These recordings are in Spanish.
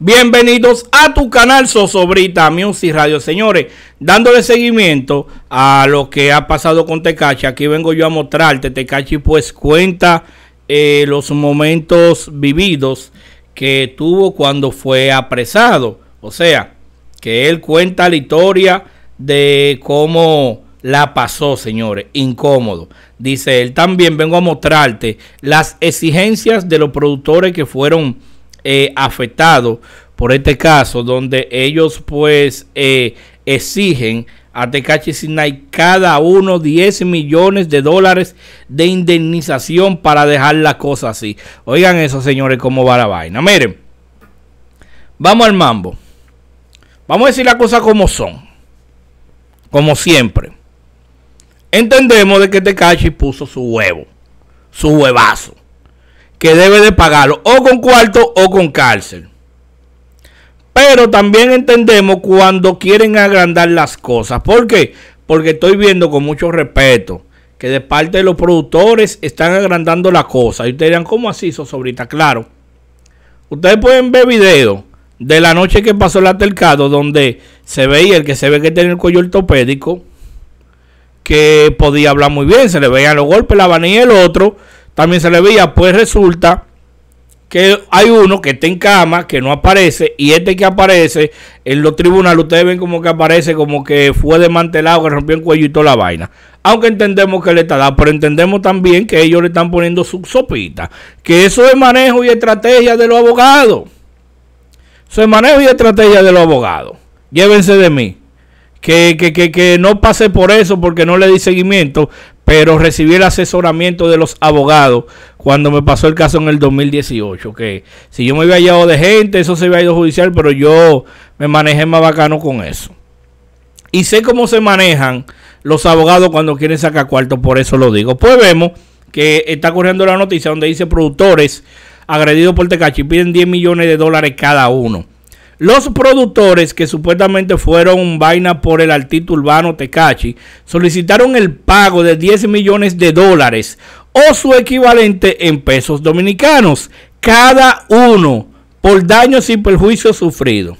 Bienvenidos a tu canal Sosobrita Music Radio. Señores, dándole seguimiento a lo que ha pasado con Tecachi. Aquí vengo yo a mostrarte. Tecachi pues cuenta eh, los momentos vividos que tuvo cuando fue apresado. O sea, que él cuenta la historia de cómo la pasó, señores, incómodo. Dice él, también vengo a mostrarte las exigencias de los productores que fueron afectado por este caso, donde ellos pues eh, exigen a Tecachi Sinai cada uno 10 millones de dólares de indemnización para dejar la cosa así. Oigan eso, señores, cómo va la vaina. Miren, vamos al mambo. Vamos a decir las cosas como son. Como siempre. Entendemos de que Tecachi puso su huevo. Su huevazo que debe de pagarlo o con cuarto o con cárcel. Pero también entendemos cuando quieren agrandar las cosas. ¿Por qué? Porque estoy viendo con mucho respeto que de parte de los productores están agrandando las cosas. Y ustedes dirán, ¿cómo así, ahorita Claro. Ustedes pueden ver videos de la noche que pasó el altercado donde se veía el que se ve que tiene el cuello ortopédico que podía hablar muy bien, se le veían los golpes, la vanilla y el otro, también se le veía, pues resulta que hay uno que está en cama, que no aparece, y este que aparece en los tribunales, ustedes ven como que aparece como que fue desmantelado, que rompió el cuello y toda la vaina. Aunque entendemos que le está dando... pero entendemos también que ellos le están poniendo su sopita, que eso es manejo y estrategia de los abogados. Eso es manejo y estrategia de los abogados. Llévense de mí. Que, que, que, que no pase por eso porque no le di seguimiento, pero recibí el asesoramiento de los abogados cuando me pasó el caso en el 2018, que si yo me había hallado de gente, eso se había ido judicial, pero yo me manejé más bacano con eso. Y sé cómo se manejan los abogados cuando quieren sacar cuarto, por eso lo digo. Pues vemos que está corriendo la noticia donde dice productores agredidos por Tecachi piden 10 millones de dólares cada uno. Los productores, que supuestamente fueron vaina por el artista urbano Tecachi, solicitaron el pago de 10 millones de dólares o su equivalente en pesos dominicanos, cada uno, por daños y perjuicios sufridos.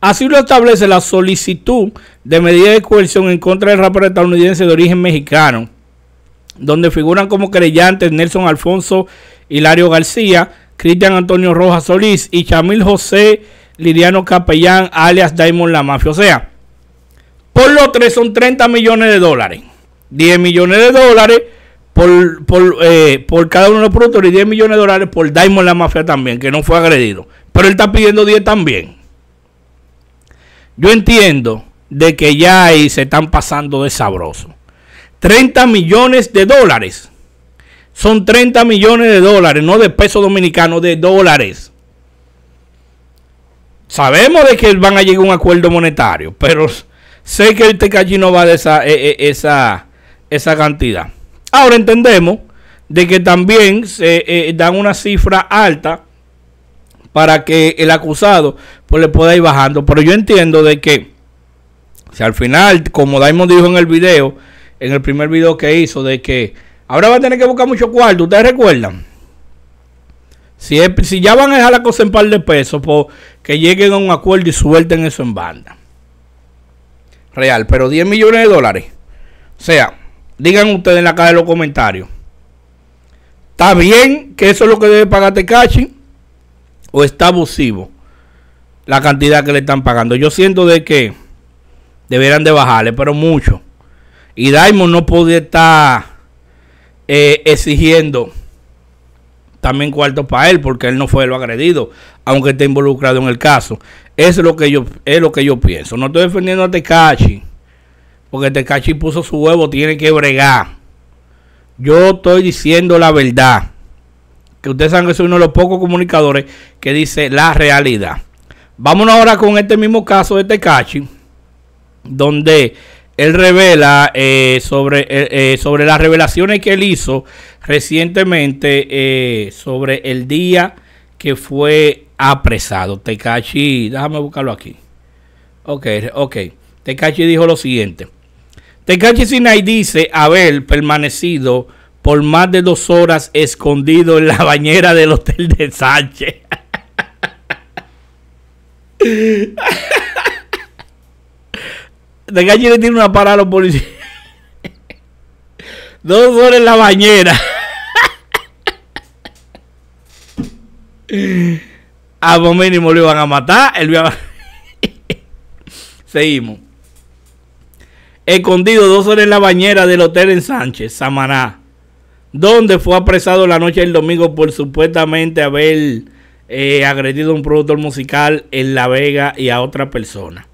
Así lo establece la solicitud de medida de coerción en contra del rapero estadounidense de origen mexicano, donde figuran como creyentes Nelson Alfonso Hilario García, Cristian Antonio Rojas Solís y Chamil José Liriano Capellán, alias Daimon La Mafia. O sea, por los tres son 30 millones de dólares. 10 millones de dólares por, por eh, cada uno de los productores y 10 millones de dólares por Daimon La Mafia también, que no fue agredido. Pero él está pidiendo 10 también. Yo entiendo de que ya ahí se están pasando de sabroso. 30 millones de dólares son 30 millones de dólares, no de pesos dominicanos, de dólares. Sabemos de que van a llegar a un acuerdo monetario, pero sé que el allí no va de e, e, esa, esa, cantidad. Ahora entendemos de que también se eh, dan una cifra alta para que el acusado pues le pueda ir bajando. Pero yo entiendo de que si al final, como Daimon dijo en el video, en el primer video que hizo, de que Ahora va a tener que buscar mucho cuarto, ¿ustedes recuerdan? Si, si ya van a dejar la cosa en par de pesos, pues, que lleguen a un acuerdo y suelten eso en banda. Real, pero 10 millones de dólares. O sea, digan ustedes en la caja de los comentarios. ¿Está bien que eso es lo que debe pagar Tecachi? ¿O está abusivo la cantidad que le están pagando? Yo siento de que Deberían de bajarle, pero mucho. Y Daimon no puede estar eh, exigiendo también cuarto para él, porque él no fue lo agredido, aunque esté involucrado en el caso. Eso es lo que yo, es lo que yo pienso. No estoy defendiendo a Tecachi, porque Tecachi puso su huevo, tiene que bregar. Yo estoy diciendo la verdad. Que ustedes saben que soy uno de los pocos comunicadores que dice la realidad. Vámonos ahora con este mismo caso de Tecachi, donde él revela eh, sobre, eh, eh, sobre las revelaciones que él hizo recientemente sobre el día que fue apresado. Tecachi, déjame buscarlo aquí. Ok, ok. Tecachi dijo lo siguiente. Tecachi Sinai dice haber permanecido por más de dos horas escondido en la bañera del hotel de Sánchez. de calle le tiene una parada los policías. Dos horas en la bañera. A lo mínimo lo iban a matar. Seguimos. Escondido dos horas en la bañera del hotel en Sánchez, Samaná. Donde fue apresado la noche del domingo por supuestamente haber eh, agredido a un productor musical en La Vega y a otra persona.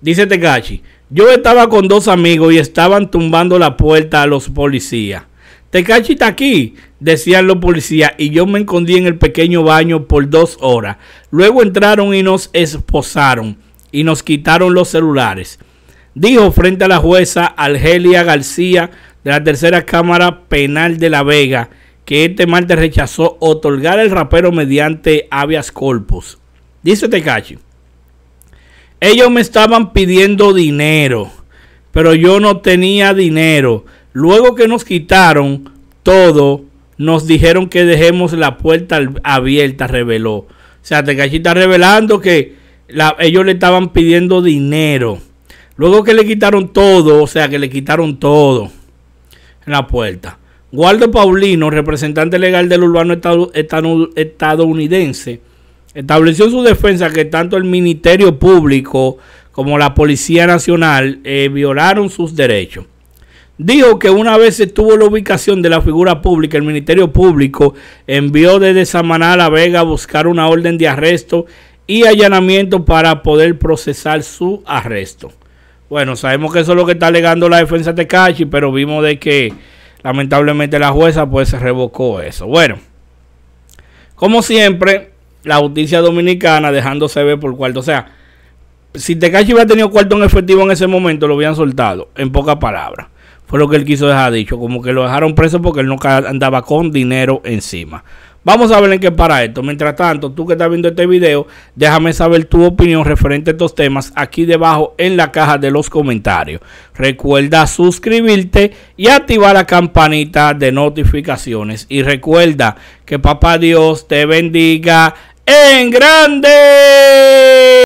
Dice Tecachi, yo estaba con dos amigos y estaban tumbando la puerta a los policías. Tecachi está aquí, decían los policías, y yo me escondí en el pequeño baño por dos horas. Luego entraron y nos esposaron y nos quitaron los celulares. Dijo frente a la jueza Argelia García de la Tercera Cámara Penal de La Vega que este martes rechazó otorgar el rapero mediante habeas corpus. Dice Tecachi. Ellos me estaban pidiendo dinero, pero yo no tenía dinero. Luego que nos quitaron todo, nos dijeron que dejemos la puerta abierta, reveló. O sea, Tecachi está revelando que ellos le estaban pidiendo dinero. Luego que le quitaron todo, o sea, que le quitaron todo en la puerta. Waldo Paulino, representante legal del urbano estadounidense, estableció su defensa que tanto el Ministerio Público como la Policía Nacional eh, violaron sus derechos. Dijo que una vez estuvo la ubicación de la figura pública, el Ministerio Público envió desde Samaná a La Vega a buscar una orden de arresto y allanamiento para poder procesar su arresto. Bueno, sabemos que eso es lo que está alegando la defensa de Cachi, pero vimos de que lamentablemente la jueza pues revocó eso. Bueno, como siempre, la justicia dominicana dejándose ver por cuarto. O sea, si Tecachi hubiera tenido cuarto en efectivo en ese momento, lo hubieran soltado, en pocas palabras. Fue lo que él quiso dejar dicho, como que lo dejaron preso porque él no andaba con dinero encima. Vamos a ver en qué para esto. Mientras tanto, tú que estás viendo este video, déjame saber tu opinión referente a estos temas aquí debajo en la caja de los comentarios. Recuerda suscribirte y activar la campanita de notificaciones. Y recuerda que Papá Dios te bendiga en grande.